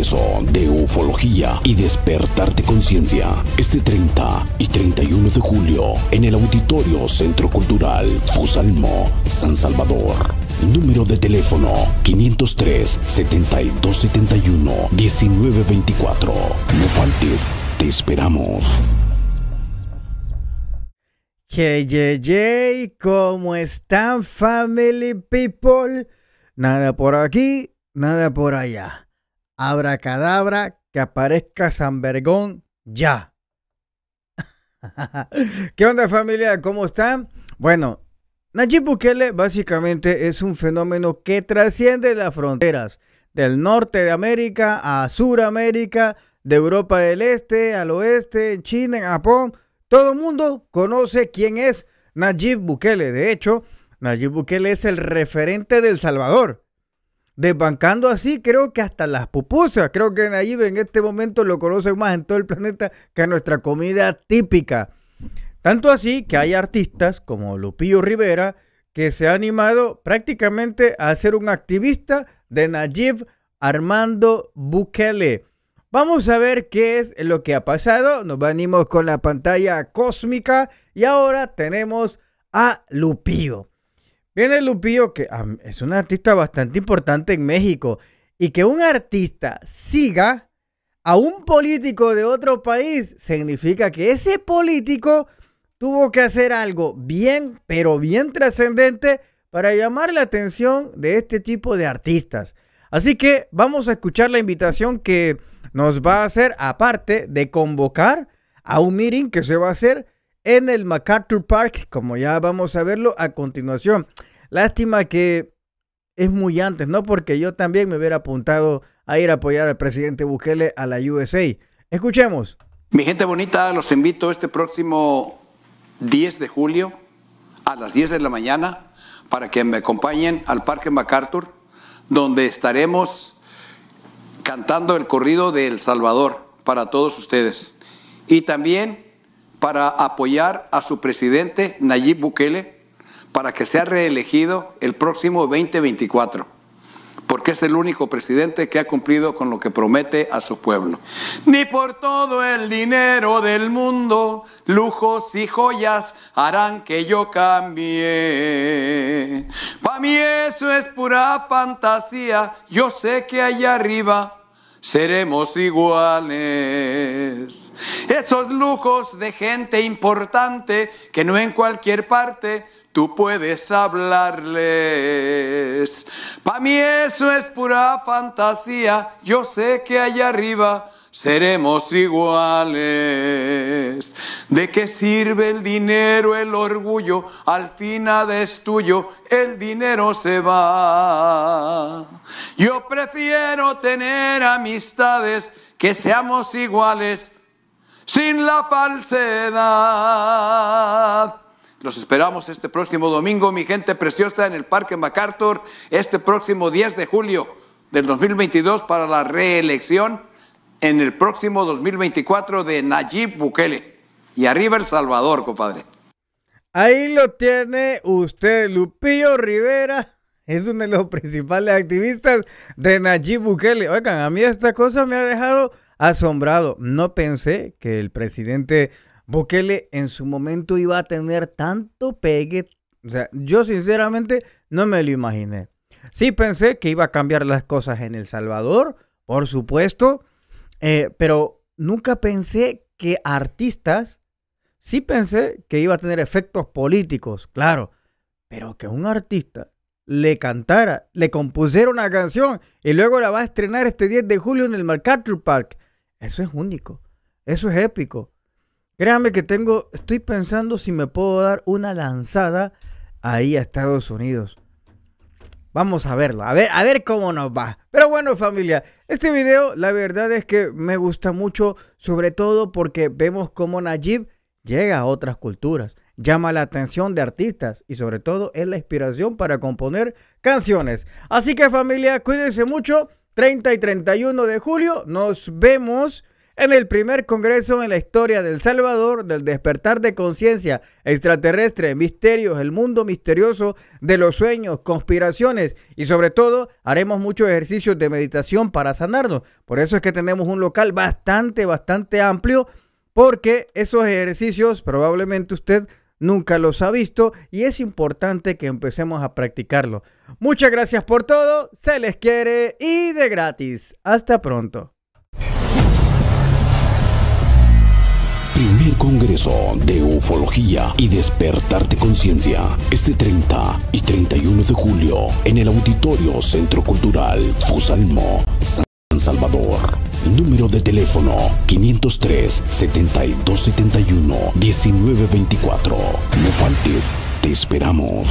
de Ufología y despertarte Conciencia, este 30 y 31 de julio, en el Auditorio Centro Cultural Fusalmo, San Salvador. Número de teléfono 503-7271-1924. No faltes, te esperamos. Hey, hey, hey, ¿cómo están, family people? Nada por aquí, nada por allá cadabra que aparezca San Bergón ya. ¿Qué onda familia? ¿Cómo están? Bueno, Nayib Bukele básicamente es un fenómeno que trasciende las fronteras del norte de América a Suramérica, de Europa del Este al Oeste, en China, en Japón. Todo el mundo conoce quién es Nayib Bukele. De hecho, Nayib Bukele es el referente del Salvador desbancando así, creo que hasta las pupusas. Creo que Nayib en este momento lo conocen más en todo el planeta que nuestra comida típica. Tanto así que hay artistas como Lupillo Rivera que se ha animado prácticamente a ser un activista de Nayib Armando Bukele. Vamos a ver qué es lo que ha pasado. Nos venimos con la pantalla cósmica y ahora tenemos a Lupillo. Viene Lupillo, que es un artista bastante importante en México. Y que un artista siga a un político de otro país significa que ese político tuvo que hacer algo bien, pero bien trascendente para llamar la atención de este tipo de artistas. Así que vamos a escuchar la invitación que nos va a hacer, aparte de convocar a un meeting que se va a hacer en el MacArthur Park, como ya vamos a verlo a continuación. Lástima que es muy antes, ¿no? Porque yo también me hubiera apuntado a ir a apoyar al presidente Bukele a la USA. Escuchemos. Mi gente bonita, los invito este próximo 10 de julio a las 10 de la mañana para que me acompañen al Parque MacArthur, donde estaremos cantando el corrido del Salvador para todos ustedes. Y también para apoyar a su presidente Nayib Bukele para que sea reelegido el próximo 2024, porque es el único presidente que ha cumplido con lo que promete a su pueblo. Ni por todo el dinero del mundo, lujos y joyas harán que yo cambie. Para mí eso es pura fantasía, yo sé que allá arriba seremos iguales. Esos lujos de gente importante que no en cualquier parte tú puedes hablarles. Para mí eso es pura fantasía, yo sé que allá arriba seremos iguales. ¿De qué sirve el dinero, el orgullo? Al fin es tuyo, el dinero se va. Yo prefiero tener amistades que seamos iguales sin la falsedad. Los esperamos este próximo domingo, mi gente preciosa, en el Parque MacArthur, este próximo 10 de julio del 2022 para la reelección en el próximo 2024 de Nayib Bukele. Y arriba El Salvador, compadre. Ahí lo tiene usted, Lupillo Rivera es uno de los principales activistas de Nayib Bukele. Oigan, a mí esta cosa me ha dejado asombrado. No pensé que el presidente Bukele en su momento iba a tener tanto pegue. O sea, yo sinceramente no me lo imaginé. Sí pensé que iba a cambiar las cosas en El Salvador, por supuesto, eh, pero nunca pensé que artistas, sí pensé que iba a tener efectos políticos, claro, pero que un artista le cantara, le compusiera una canción y luego la va a estrenar este 10 de julio en el MacArthur Park. Eso es único, eso es épico. Créanme que tengo, estoy pensando si me puedo dar una lanzada ahí a Estados Unidos. Vamos a verlo, a ver, a ver cómo nos va. Pero bueno, familia, este video la verdad es que me gusta mucho, sobre todo porque vemos cómo Najib llega a otras culturas llama la atención de artistas y sobre todo es la inspiración para componer canciones. Así que familia, cuídense mucho. 30 y 31 de julio nos vemos en el primer congreso en la historia del Salvador del despertar de conciencia extraterrestre, misterios, el mundo misterioso de los sueños, conspiraciones y sobre todo haremos muchos ejercicios de meditación para sanarnos. Por eso es que tenemos un local bastante, bastante amplio porque esos ejercicios probablemente usted nunca los ha visto y es importante que empecemos a practicarlo. Muchas gracias por todo, se les quiere y de gratis. Hasta pronto. Primer Congreso de Ufología y Despertar de Conciencia, este 30 y 31 de julio en el Auditorio Centro Cultural Fusalmo, San Salvador. Número de teléfono 503-7271-1924. No faltes, te esperamos.